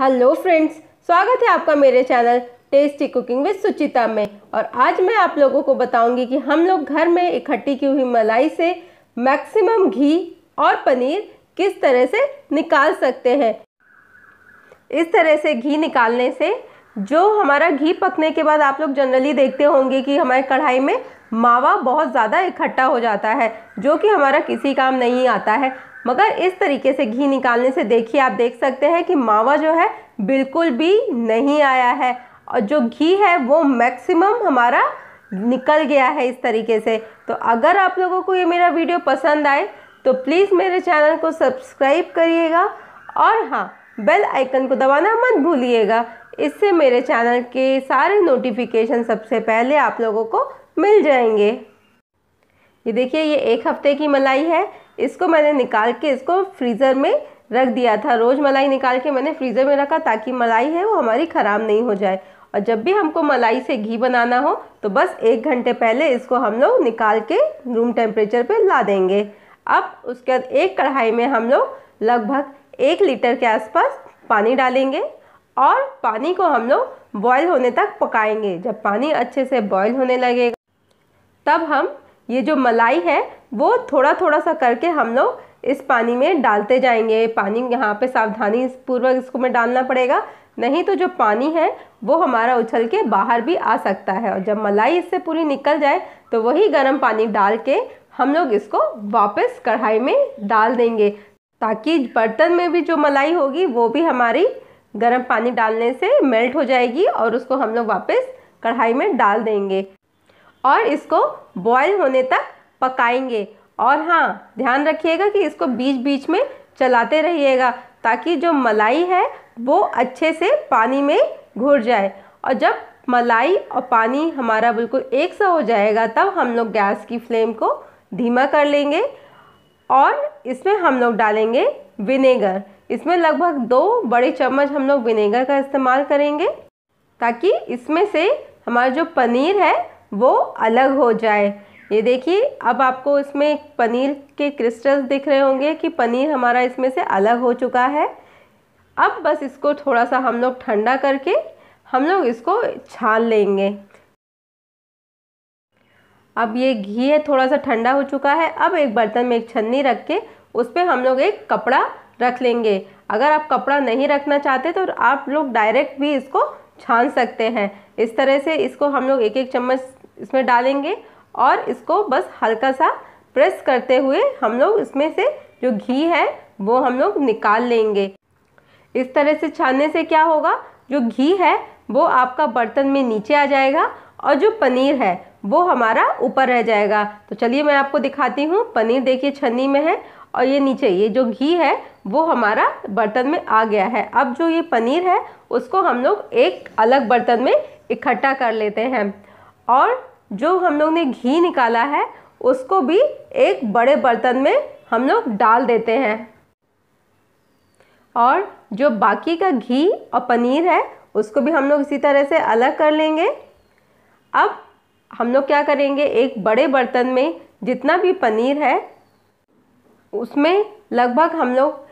hello friends स्वागत है आपका मेरे channel tasty cooking with Suchita में और आज मैं आप लोगों को बताऊंगी कि हम लोग घर में इकट्ठी की हुई मलाई से मैक्सिमम घी और पनीर किस तरह से निकाल सकते हैं इस तरह से घी निकालने से जो हमारा घी पकने के बाद आप लोग जनरली देखते होंगे कि हमारे कढ़ाई में मावा बहुत ज़्यादा इकट्ठा हो जाता है जो कि हमारा किसी काम नहीं आता है मगर इस तरीके से घी निकालने से देखिए आप देख सकते हैं कि मावा जो है बिल्कुल भी नहीं आया है और जो घी है वो मैक्सिमम हमारा निकल गया है इस तरीके से तो अगर आप लोगों को ये मेरा वीडियो पसंद आए तो प्लीज़ मेरे चैनल को सब्सक्राइब करिएगा और हाँ बेल आइकन को दबाना मत भूलिएगा इससे मेरे चैनल के सारे नोटिफिकेशन सबसे पहले आप लोगों को मिल जाएंगे ये देखिए ये एक हफ्ते की मलाई है इसको मैंने निकाल के इसको फ्रीज़र में रख दिया था रोज़ मलाई निकाल के मैंने फ्रीज़र में रखा ताकि मलाई है वो हमारी ख़राब नहीं हो जाए और जब भी हमको मलाई से घी बनाना हो तो बस एक घंटे पहले इसको हम लोग निकाल के रूम टेम्परेचर पर ला देंगे अब उसके बाद एक कढ़ाई में हम लोग लगभग एक लीटर के आसपास पानी डालेंगे और पानी को हम लोग बॉयल होने तक पकाएंगे जब पानी अच्छे से बॉयल होने लगेगा तब हम ये जो मलाई है वो थोड़ा थोड़ा सा करके हम लोग इस पानी में डालते जाएंगे पानी यहाँ पे सावधानी पूर्वक इसको में डालना पड़ेगा नहीं तो जो पानी है वो हमारा उछल के बाहर भी आ सकता है और जब मलाई इससे पूरी निकल जाए तो वही गर्म पानी डाल के हम लोग इसको वापस कढ़ाई में डाल देंगे ताकि बर्तन में भी जो मलाई होगी वो भी हमारी गर्म पानी डालने से मेल्ट हो जाएगी और उसको हम लोग वापस कढ़ाई में डाल देंगे और इसको बॉयल होने तक पकाएंगे और हाँ ध्यान रखिएगा कि इसको बीच बीच में चलाते रहिएगा ताकि जो मलाई है वो अच्छे से पानी में घुर जाए और जब मलाई और पानी हमारा बिल्कुल एक सा हो जाएगा तब हम लोग गैस की फ्लेम को धीमा कर लेंगे और इसमें हम लोग डालेंगे विनेगर इसमें लगभग दो बड़े चम्मच हम लोग विनेगर का इस्तेमाल करेंगे ताकि इसमें से हमारा जो पनीर है वो अलग हो जाए ये देखिए अब आपको इसमें पनीर के क्रिस्टल्स दिख रहे होंगे कि पनीर हमारा इसमें से अलग हो चुका है अब बस इसको थोड़ा सा हम लोग ठंडा करके हम लोग इसको छान लेंगे अब ये घी है थोड़ा सा ठंडा हो चुका है अब एक बर्तन में एक छन्नी रख के उस पर हम लोग एक कपड़ा रख लेंगे अगर आप कपड़ा नहीं रखना चाहते तो आप लोग डायरेक्ट भी इसको छान सकते हैं इस तरह से इसको हम लोग एक एक चम्मच इसमें डालेंगे और इसको बस हल्का सा प्रेस करते हुए हम लोग इसमें से जो घी है वो हम लोग निकाल लेंगे इस तरह से छानने से क्या होगा जो घी है वो आपका बर्तन में नीचे आ जाएगा और जो पनीर है वो हमारा ऊपर रह जाएगा तो चलिए मैं आपको दिखाती हूँ पनीर देखिए छन्नी में है और ये नीचे ये जो घी है वो हमारा बर्तन में आ गया है अब जो ये पनीर है उसको हम लोग एक अलग बर्तन में इकट्ठा कर लेते हैं और जो हम लोग ने घी निकाला है उसको भी एक बड़े बर्तन में हम लोग डाल देते हैं और जो बाकी का घी और पनीर है उसको भी हम लोग इसी तरह से अलग कर लेंगे अब हम लोग क्या करेंगे एक बड़े बर्तन में जितना भी पनीर है उसमें लगभग हम लोग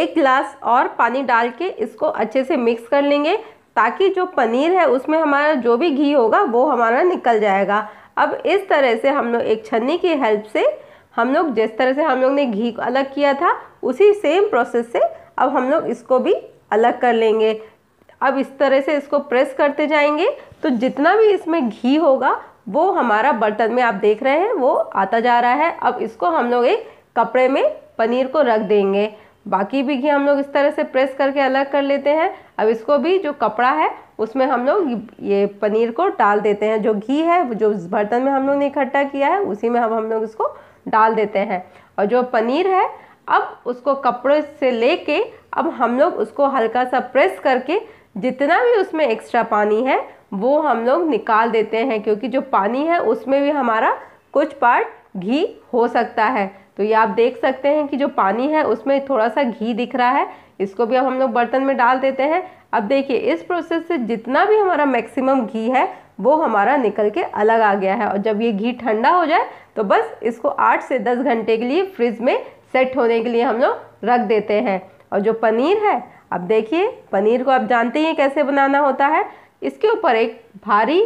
एक गिलास और पानी डाल के इसको अच्छे से मिक्स कर लेंगे ताकि जो पनीर है उसमें हमारा जो भी घी होगा वो हमारा निकल जाएगा अब इस तरह से हम लोग एक छन्नी की हेल्प से हम लोग जिस तरह से हम लोग ने घी को अलग किया था उसी सेम प्रोसेस से अब हम लोग इसको भी अलग कर लेंगे अब इस तरह से इसको प्रेस करते जाएंगे तो जितना भी इसमें घी होगा वो हमारा बर्तन में आप देख रहे हैं वो आता जा रहा है अब इसको हम लोग एक कपड़े में पनीर को रख देंगे बाकी भी घी हम लोग इस तरह से प्रेस करके अलग कर लेते हैं अब इसको भी जो कपड़ा है उसमें हम लोग ये पनीर को डाल देते हैं जो घी है जो बर्तन में हम लोग ने इकट्ठा किया है उसी में हम हम लोग इसको डाल देते हैं और जो पनीर है अब उसको कपड़े से लेके अब हम लोग उसको हल्का सा प्रेस करके जितना भी उसमें एक्स्ट्रा पानी है वो हम लोग निकाल देते हैं क्योंकि जो पानी है उसमें भी हमारा कुछ पार्ट घी हो सकता है तो ये आप देख सकते हैं कि जो पानी है उसमें थोड़ा सा घी दिख रहा है इसको भी अब हम लोग बर्तन में डाल देते हैं अब देखिए इस प्रोसेस से जितना भी हमारा मैक्सिमम घी है वो हमारा निकल के अलग आ गया है और जब ये घी ठंडा हो जाए तो बस इसको आठ से दस घंटे के लिए फ्रिज में सेट होने के लिए हम लोग रख देते हैं और जो पनीर है अब देखिए पनीर को आप जानते ही कैसे बनाना होता है इसके ऊपर एक भारी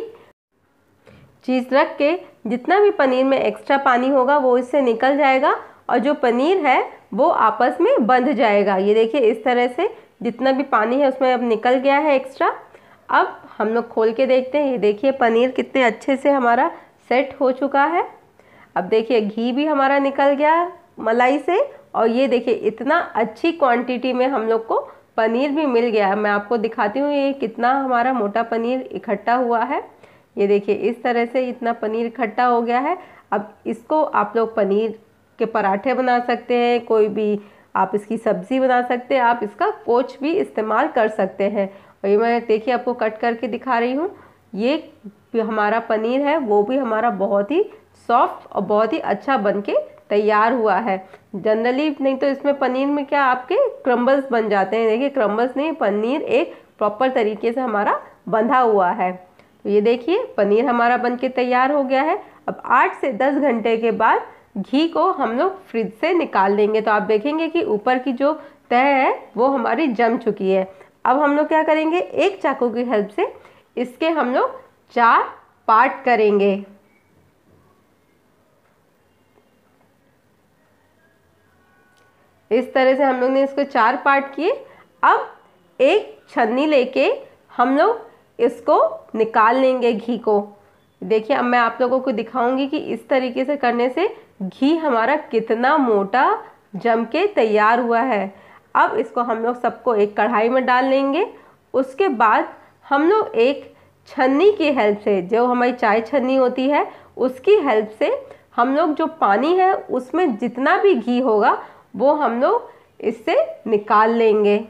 चीज़ रख के जितना भी पनीर में एक्स्ट्रा पानी होगा वो इससे निकल जाएगा और जो पनीर है वो आपस में बंध जाएगा ये देखिए इस तरह से जितना भी पानी है उसमें अब निकल गया है एक्स्ट्रा अब हम लोग खोल के देखते हैं ये देखिए पनीर कितने अच्छे से हमारा सेट हो चुका है अब देखिए घी भी हमारा निकल गया मलाई से और ये देखिए इतना अच्छी क्वांटिटी में हम लोग को पनीर भी मिल गया मैं आपको दिखाती हूँ ये कितना हमारा मोटा पनीर इकट्ठा हुआ है ये देखिए इस तरह से इतना पनीर इकट्ठा हो गया है अब इसको आप लोग पनीर के पराठे बना सकते हैं कोई भी आप इसकी सब्ज़ी बना सकते हैं आप इसका कोच भी इस्तेमाल कर सकते हैं और ये मैं देखिए आपको कट करके दिखा रही हूँ ये हमारा पनीर है वो भी हमारा बहुत ही सॉफ्ट और बहुत ही अच्छा बन के तैयार हुआ है जनरली नहीं तो इसमें पनीर में क्या आपके क्रम्बल्स बन जाते हैं देखिए क्रम्बल्स नहीं पनीर एक प्रॉपर तरीके से हमारा बंधा हुआ है तो ये देखिए पनीर हमारा बन के तैयार हो गया है अब आठ से दस घंटे के बाद घी को हम लोग फ्रिज से निकाल लेंगे तो आप देखेंगे कि ऊपर की जो तह है वो हमारी जम चुकी है अब हम लोग क्या करेंगे एक चाकू की हेल्प से इसके हम लोग चार पार्ट करेंगे इस तरह से हम लोग ने इसको चार पार्ट किए अब एक छन्नी लेके हम लोग इसको निकाल लेंगे घी को देखिए अब मैं आप लोगों को दिखाऊंगी कि इस तरीके से करने से घी हमारा कितना मोटा जम के तैयार हुआ है अब इसको हम लोग सबको एक कढ़ाई में डाल लेंगे उसके बाद हम लोग एक छन्नी की हेल्प से जो हमारी चाय छन्नी होती है उसकी हेल्प से हम लोग जो पानी है उसमें जितना भी घी होगा वो हम लोग इससे निकाल लेंगे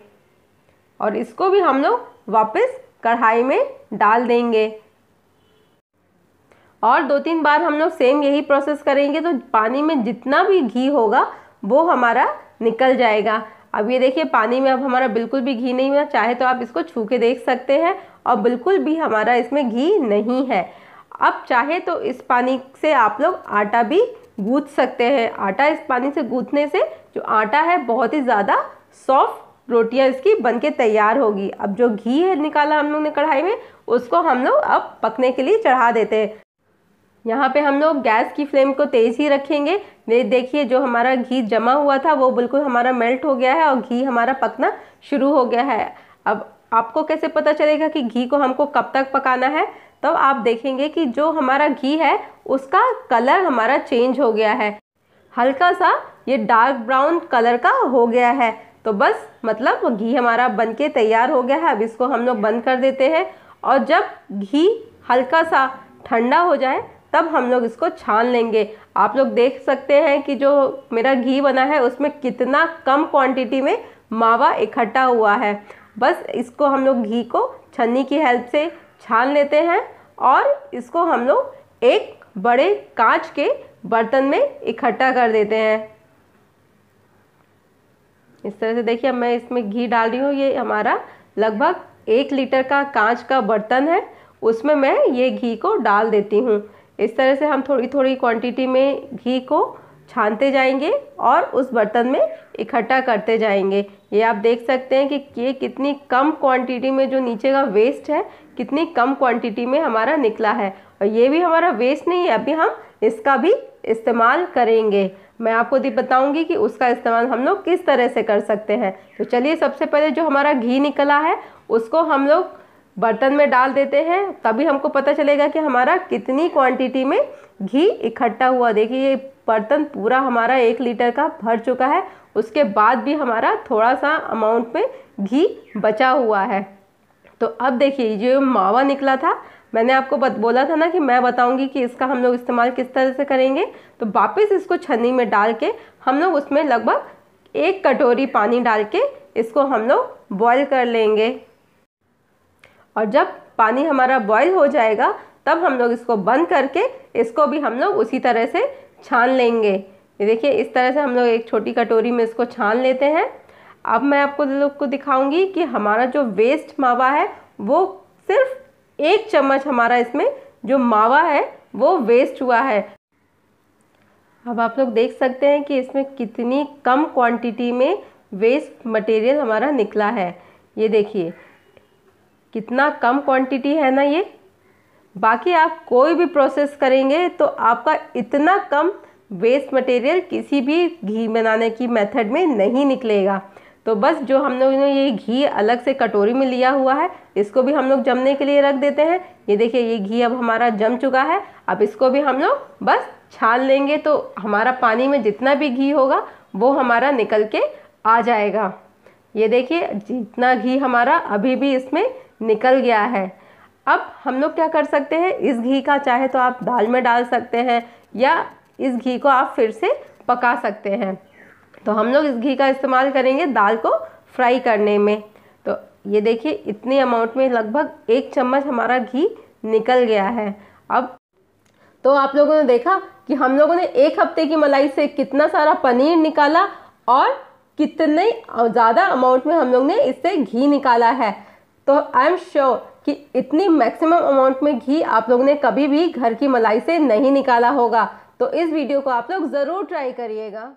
और इसको भी हम लोग वापस कढ़ाई में डाल देंगे और दो तीन बार हम लोग सेम यही प्रोसेस करेंगे तो पानी में जितना भी घी होगा वो हमारा निकल जाएगा अब ये देखिए पानी में अब हमारा बिल्कुल भी घी नहीं हुआ चाहे तो आप इसको छू के देख सकते हैं और बिल्कुल भी हमारा इसमें घी नहीं है अब चाहे तो इस पानी से आप लोग आटा भी गूँथ सकते हैं आटा इस पानी से गूँथने से जो आटा है बहुत ही ज़्यादा सॉफ्ट रोटियाँ इसकी बन के तैयार होगी अब जो घी है निकाला हम लोग ने कढ़ाई में उसको हम लोग अब पकने के लिए चढ़ा देते हैं यहाँ पे हम लोग गैस की फ्लेम को तेज़ ही रखेंगे देखिए जो हमारा घी जमा हुआ था वो बिल्कुल हमारा मेल्ट हो गया है और घी हमारा पकना शुरू हो गया है अब आपको कैसे पता चलेगा कि घी को हमको कब तक पकाना है तब तो आप देखेंगे कि जो हमारा घी है उसका कलर हमारा चेंज हो गया है हल्का सा ये डार्क ब्राउन कलर का हो गया है तो बस मतलब घी हमारा बन के तैयार हो गया है अब इसको हम लोग बंद कर देते हैं और जब घी हल्का सा ठंडा हो जाए तब हम लोग इसको छान लेंगे आप लोग देख सकते हैं कि जो मेरा घी बना है उसमें कितना कम क्वांटिटी में मावा इकट्ठा हुआ है बस इसको हम लोग घी को छन्नी की हेल्प से छान लेते हैं और इसको हम लोग एक बड़े कांच के बर्तन में इकट्ठा कर देते हैं इस तरह से देखिए मैं इसमें घी डाल रही हूँ ये हमारा लगभग एक लीटर का कांच का बर्तन है उसमें मैं ये घी को डाल देती हूँ इस तरह से हम थोड़ी थोड़ी क्वांटिटी में घी को छानते जाएंगे और उस बर्तन में इकट्ठा करते जाएंगे ये आप देख सकते हैं कि ये कितनी कम क्वांटिटी में जो नीचे का वेस्ट है कितनी कम क्वांटिटी में हमारा निकला है और ये भी हमारा वेस्ट नहीं है अभी हम इसका भी इस्तेमाल करेंगे मैं आपको बताऊंगी कि उसका इस्तेमाल हम लोग किस तरह से कर सकते हैं तो चलिए सबसे पहले जो हमारा घी निकला है उसको हम लोग बर्तन में डाल देते हैं तभी हमको पता चलेगा कि हमारा कितनी क्वांटिटी में घी इकट्ठा हुआ देखिए ये बर्तन पूरा हमारा एक लीटर का भर चुका है उसके बाद भी हमारा थोड़ा सा अमाउंट में घी बचा हुआ है तो अब देखिए जो मावा निकला था मैंने आपको बत, बोला था ना कि मैं बताऊंगी कि इसका हम लोग इस्तेमाल किस तरह से करेंगे तो वापस इसको छन्नी में डाल के हम लोग उसमें लगभग एक कटोरी पानी डाल के इसको हम लोग बॉयल कर लेंगे और जब पानी हमारा बॉयल हो जाएगा तब हम लोग इसको बंद करके इसको भी हम लोग उसी तरह से छान लेंगे ये देखिए इस तरह से हम लोग एक छोटी कटोरी में इसको छान लेते हैं अब मैं आपको लोग को दिखाऊंगी कि हमारा जो वेस्ट मावा है वो सिर्फ एक चम्मच हमारा इसमें जो मावा है वो वेस्ट हुआ है अब आप लोग देख सकते हैं कि इसमें कितनी कम क्वांटिटी में वेस्ट मटेरियल हमारा निकला है ये देखिए कितना कम क्वांटिटी है ना ये बाकी आप कोई भी प्रोसेस करेंगे तो आपका इतना कम वेस्ट मटेरियल किसी भी घी बनाने की मेथड में नहीं निकलेगा तो बस जो हम लोग ने ये घी अलग से कटोरी में लिया हुआ है इसको भी हम लोग जमने के लिए रख देते हैं ये देखिए ये घी अब हमारा जम चुका है अब इसको भी हम लोग बस छान लेंगे तो हमारा पानी में जितना भी घी होगा वो हमारा निकल के आ जाएगा ये देखिए जितना घी हमारा अभी भी इसमें निकल गया है अब हम लोग क्या कर सकते हैं इस घी का चाहे तो आप दाल में डाल सकते हैं या इस घी को आप फिर से पका सकते हैं तो हम लोग इस घी का इस्तेमाल करेंगे दाल को फ्राई करने में तो ये देखिए इतनी अमाउंट में लगभग एक चम्मच हमारा घी निकल गया है अब तो आप लोगों ने देखा कि हम लोगों ने एक हफ्ते की मलाई से कितना सारा पनीर निकाला और कितने ज़्यादा अमाउंट में हम लोग ने इससे घी निकाला है तो आई एम श्योर कि इतनी मैक्सिमम अमाउंट में घी आप लोगों ने कभी भी घर की मलाई से नहीं निकाला होगा तो इस वीडियो को आप लोग ज़रूर ट्राई करिएगा